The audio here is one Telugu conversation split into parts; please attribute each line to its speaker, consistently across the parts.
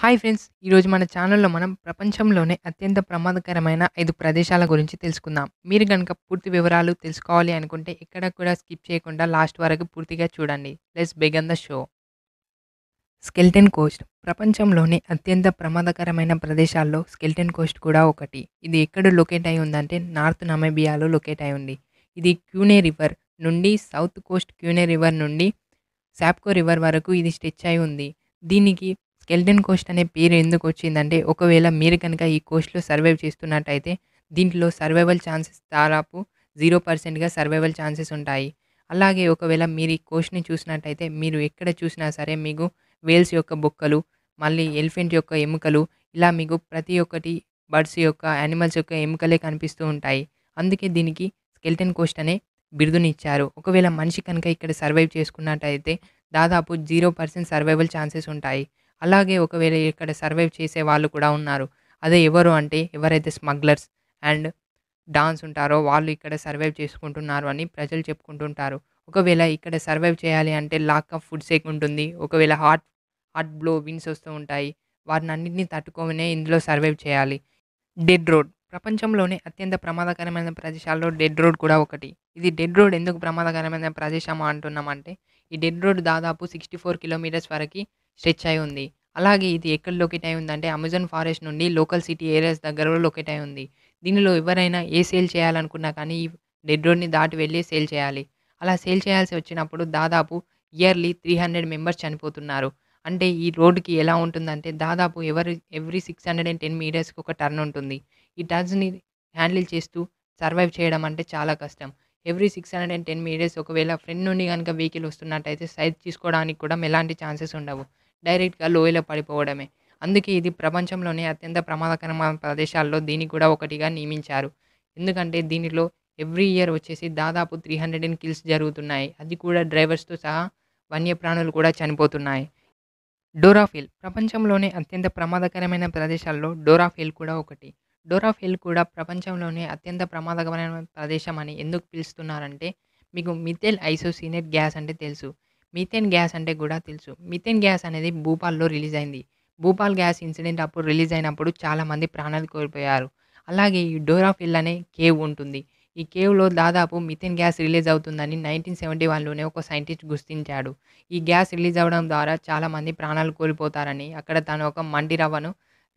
Speaker 1: హాయ్ ఫ్రెండ్స్ ఈరోజు మన ఛానల్లో మనం ప్రపంచంలోనే అత్యంత ప్రమాదకరమైన ఐదు ప్రదేశాల గురించి తెలుసుకుందాం మీరు కనుక పూర్తి వివరాలు తెలుసుకోవాలి అనుకుంటే ఎక్కడ కూడా స్కిప్ చేయకుండా లాస్ట్ వరకు పూర్తిగా చూడండి let's begin the show skeleton coast ప్రపంచంలోనే అత్యంత ప్రమాదకరమైన ప్రదేశాల్లో స్కెల్టెన్ కోస్ట్ కూడా ఒకటి ఇది ఎక్కడ లొకేట్ అయి ఉందంటే నార్త్ నమేబియాలో లొకేట్ అయి ఉంది ఇది క్యూనే రివర్ నుండి సౌత్ కోస్ట్ క్యూనే రివర్ నుండి శాప్కో రివర్ వరకు ఇది స్టెచ్ అయి ఉంది దీనికి స్కెల్టన్ కోస్ట్ అనే పేరు ఎందుకు వచ్చిందంటే ఒకవేళ మీరు కనుక ఈ కోస్ట్లో సర్వైవ్ చేస్తున్నట్టయితే దీంట్లో సర్వైవల్ ఛాన్సెస్ దాదాపు జీరో పర్సెంట్గా సర్వైవల్ ఛాన్సెస్ ఉంటాయి అలాగే ఒకవేళ మీరు ఈ కోస్ట్ని చూసినట్టయితే మీరు ఎక్కడ చూసినా సరే మీకు వేల్స్ యొక్క బొక్కలు మళ్ళీ ఎలిఫెంట్ యొక్క ఎముకలు ఇలా మీకు ప్రతి ఒక్కటి బర్డ్స్ యొక్క యానిమల్స్ యొక్క ఎముకలే కనిపిస్తూ ఉంటాయి అందుకే దీనికి స్కెల్టన్ కోస్ట్ అనే బిరుదునిచ్చారు ఒకవేళ మనిషి కనుక ఇక్కడ సర్వైవ్ చేసుకున్నట్టయితే దాదాపు జీరో పర్సెంట్ సర్వైవల్ ఛాన్సెస్ ఉంటాయి అలాగే ఒకవేళ ఇక్కడ సర్వైవ్ చేసే వాళ్ళు కూడా ఉన్నారు అదే ఎవరు అంటే ఎవరైతే స్మగ్లర్స్ అండ్ డాన్స్ ఉంటారో వాళ్ళు ఇక్కడ సర్వైవ్ చేసుకుంటున్నారు అని ప్రజలు చెప్పుకుంటుంటారు ఒకవేళ ఇక్కడ సర్వైవ్ చేయాలి అంటే లాక్ ఆఫ్ ఫుడ్ సేక్ ఉంటుంది ఒకవేళ హార్ట్ హార్ట్ బ్లో విన్స్ వస్తూ ఉంటాయి వారిని అన్నింటినీ తట్టుకోనే ఇందులో సర్వైవ్ చేయాలి డెడ్ రోడ్ ప్రపంచంలోనే అత్యంత ప్రమాదకరమైన ప్రదేశాల్లో డెడ్ రోడ్ కూడా ఒకటి ఇది డెడ్ రోడ్ ఎందుకు ప్రమాదకరమైన ప్రదేశం అంటున్నామంటే ఈ డెడ్ రోడ్ దాదాపు సిక్స్టీ ఫోర్ కిలోమీటర్స్ వరకు స్ట్రెచ్ అయి ఉంది అలాగే ఇది ఎక్కడ లొకేట్ అయి ఉందంటే అమెజాన్ ఫారెస్ట్ నుండి లోకల్ సిటీ ఏరియాస్ దగ్గర లొకేట్ అయి ఉంది దీనిలో ఎవరైనా ఏ సేల్ చేయాలనుకున్నా కానీ ఈ డెడ్ రోడ్ని దాటి వెళ్ళి సేల్ చేయాలి అలా సేల్ చేయాల్సి వచ్చినప్పుడు దాదాపు ఇయర్లీ త్రీ హండ్రెడ్ మెంబర్స్ చనిపోతున్నారు అంటే ఈ రోడ్డుకి ఎలా ఉంటుందంటే దాదాపు ఎవరి every six hundred and ten మీటర్స్కి ఒక టర్న్ ఉంటుంది ఈ టర్న్స్ని హ్యాండిల్ చేస్తూ సర్వైవ్ చేయడం అంటే చాలా కష్టం every six hundred and ten metres ఒకవేళ ఫ్రెండ్ నుండి కనుక వెహికల్ వస్తున్నట్టయితే సైడ్ తీసుకోవడానికి కూడా ఎలాంటి ఛాన్సెస్ ఉండవు డైరెక్ట్గా లోయలో పడిపోవడమే అందుకే ఇది ప్రపంచంలోనే అత్యంత ప్రమాదకరమైన ప్రదేశాల్లో దీన్ని కూడా ఒకటిగా నియమించారు ఎందుకంటే దీనిలో ఎవ్రీ ఇయర్ వచ్చేసి దాదాపు త్రీ హండ్రెడ్ అండ్ కిల్స్ జరుగుతున్నాయి అది కూడా డ్రైవర్స్తో సహా వన్యప్రాణులు కూడా చనిపోతున్నాయి డోరాఫిల్ ప్రపంచంలోనే అత్యంత ప్రమాదకరమైన ప్రదేశాల్లో డోరాఫిల్ కూడా ఒకటి డోరాఫిల్ కూడా ప్రపంచంలోనే అత్యంత ప్రమాదకరమైన ప్రదేశం అని ఎందుకు పిలుస్తున్నారంటే మీకు మిథెల్ ఐసోసినేట్ గ్యాస్ అంటే తెలుసు మీథేన్ గ్యాస్ అంటే కూడా తెలుసు మిథెన్ గ్యాస్ అనేది భూపాల్లో రిలీజ్ అయింది భూపాల్ గ్యాస్ ఇన్సిడెంట్ అప్పుడు రిలీజ్ అయినప్పుడు చాలామంది ప్రాణాలు కోల్పోయారు అలాగే ఈ డోరాఫిల్ అనే కేవ్ ఉంటుంది ఈ కేవ్లో దాదాపు మిథేన్ గ్యాస్ రిలీజ్ అవుతుందని నైన్టీన్ సెవెంటీ వన్లోనే ఒక సైంటిస్ట్ గుర్తించాడు ఈ గ్యాస్ రిలీజ్ అవడం ద్వారా చాలామంది ప్రాణాలు కోల్పోతారని అక్కడ తను ఒక మండి రవ్వను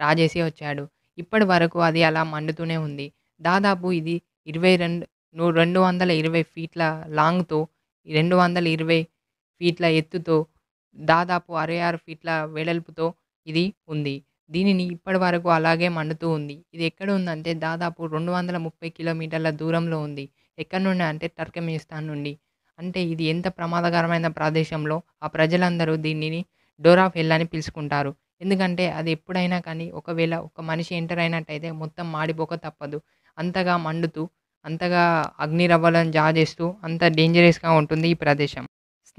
Speaker 1: రాజేసి వచ్చాడు ఇప్పటి వరకు అది అలా మండుతూనే ఉంది దాదాపు ఇది ఇరవై రెండు రెండు వందల ఇరవై ఫీట్ల లాంగ్తో రెండు వందల ఇరవై ఫీట్ల ఎత్తుతో దాదాపు అరవై ఆరు ఫీట్ల వెడల్పుతో ఇది ఉంది దీనిని ఇప్పటి వరకు అలాగే మండుతూ ఉంది ఇది ఎక్కడ ఉందంటే దాదాపు రెండు వందల ముప్పై కిలోమీటర్ల దూరంలో ఉంది ఎక్కడి నుండి అంటే టర్కమినిస్తాన్ నుండి అంటే ఇది ఎంత ప్రమాదకరమైన ప్రదేశంలో ఆ ప్రజలందరూ దీనిని డోర్ ఆఫ్ హెల్ అని పిలుచుకుంటారు ఎందుకంటే అది ఎప్పుడైనా కానీ ఒకవేళ ఒక మనిషి ఎంటర్ అయినట్టయితే మొత్తం మాడిపోక తప్పదు అంతగా మండుతూ అంతగా అగ్నిరవ్వలను జా చేస్తూ అంత డేంజరస్గా ఉంటుంది ఈ ప్రదేశం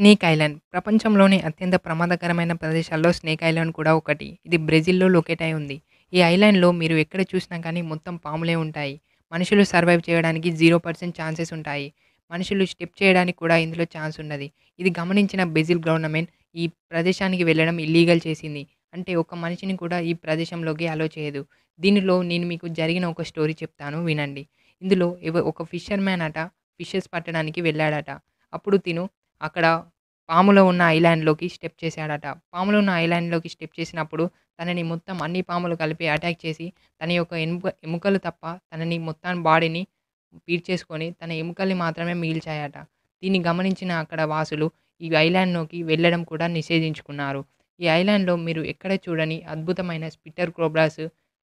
Speaker 1: స్నేక్ ఐలాండ్ ప్రపంచంలోని అత్యంత ప్రమాదకరమైన ప్రదేశాల్లో స్నేక్ ఐలాండ్ కూడా ఒకటి ఇది బ్రెజిల్లో లొకేట్ అయి ఉంది ఈ ఐలాండ్లో మీరు ఎక్కడ చూసినా కానీ మొత్తం పాములే ఉంటాయి మనుషులు సర్వైవ్ చేయడానికి జీరో పర్సెంట్ ఛాన్సెస్ ఉంటాయి మనుషులు స్టెప్ చేయడానికి కూడా ఇందులో ఛాన్స్ ఉన్నది ఇది గమనించిన బ్రెజిల్ గవర్నమెంట్ ఈ ప్రదేశానికి వెళ్ళడం ఇల్లీగల్ చేసింది అంటే ఒక మనిషిని కూడా ఈ ప్రదేశంలోకి అలో చేయదు దీనిలో నేను మీకు జరిగిన ఒక స్టోరీ చెప్తాను వినండి ఇందులో ఒక ఫిషర్ మ్యాన్ అట ఫిషెస్ పట్టడానికి వెళ్ళాడట అప్పుడు తిను అక్కడ పాములో ఉన్న ఐలాండ్లోకి స్టెప్ చేశాడట పాములో ఉన్న ఐలాండ్లోకి స్టెప్ చేసినప్పుడు తనని మొత్తం అన్ని పాములు కలిపి అటాక్ చేసి తన యొక్క ఎముక ఎముకలు తప్ప తనని మొత్తం బాడీని పీడ్చేసుకొని తన ఎముకల్ని మాత్రమే మిగిల్చాయట దీన్ని గమనించిన అక్కడ వాసులు ఈ ఐలాండ్లోకి వెళ్ళడం కూడా నిషేధించుకున్నారు ఈ ఐలాండ్లో మీరు ఎక్కడ చూడని అద్భుతమైన స్పిట్టర్ కోబ్రాస్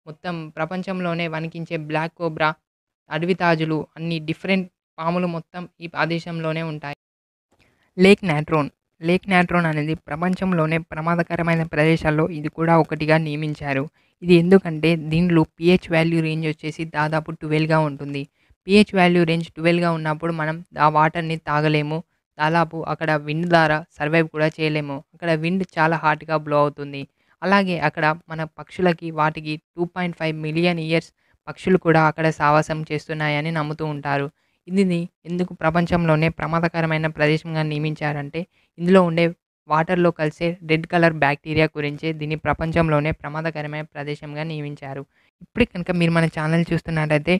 Speaker 1: మొత్తం ప్రపంచంలోనే వణికించే బ్లాక్ కోబ్రా అడవి తాజులు అన్ని డిఫరెంట్ పాములు మొత్తం ఈ ప్రదేశంలోనే ఉంటాయి లేక్ నాట్రోన్ లేక్ నాట్రోన్ అనేది ప్రపంచంలోనే ప్రమాదకరమైన ప్రదేశాల్లో ఇది కూడా ఒకటిగా నియమించారు ఇది ఎందుకంటే దీనిలో పిహెచ్ వాల్యూ రేంజ్ వచ్చేసి దాదాపు ట్వెల్వ్గా ఉంటుంది పిహెచ్ వాల్యూ రేంజ్ ట్వెల్వ్గా ఉన్నప్పుడు మనం ఆ వాటర్ని తాగలేము దాదాపు అక్కడ విండ్ ద్వారా సర్వైవ్ కూడా చేయలేము అక్కడ విండ్ చాలా హాట్గా బ్లో అవుతుంది అలాగే అక్కడ మన పక్షులకి వాటికి two point five million years పక్షులు కూడా అక్కడ సావాసం చేస్తున్నాయని నమ్ముతూ ఉంటారు ఇందుని ఎందుకు ప్రపంచంలోనే ప్రమాదకరమైన ప్రదేశంగా నియమించారంటే ఇందులో ఉండే వాటర్లో కలిసే రెడ్ కలర్ బ్యాక్టీరియా గురించే దీన్ని ప్రపంచంలోనే ప్రమాదకరమైన ప్రదేశంగా నియమించారు ఇప్పుడు కనుక మీరు మన ఛానల్ చూస్తున్నట్టయితే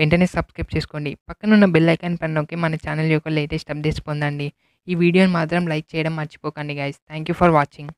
Speaker 1: వెంటనే సబ్స్క్రైబ్ చేసుకోండి పక్కనున్న బెల్ ఐకాన్ పైన నొక్కి మన ఛానల్ యొక్క లేటెస్ట్ అప్డేట్స్ పొందండి ఈ వీడియోని మాత్రం లైక్ చేయడం మర్చిపోకండి guys thank you for watching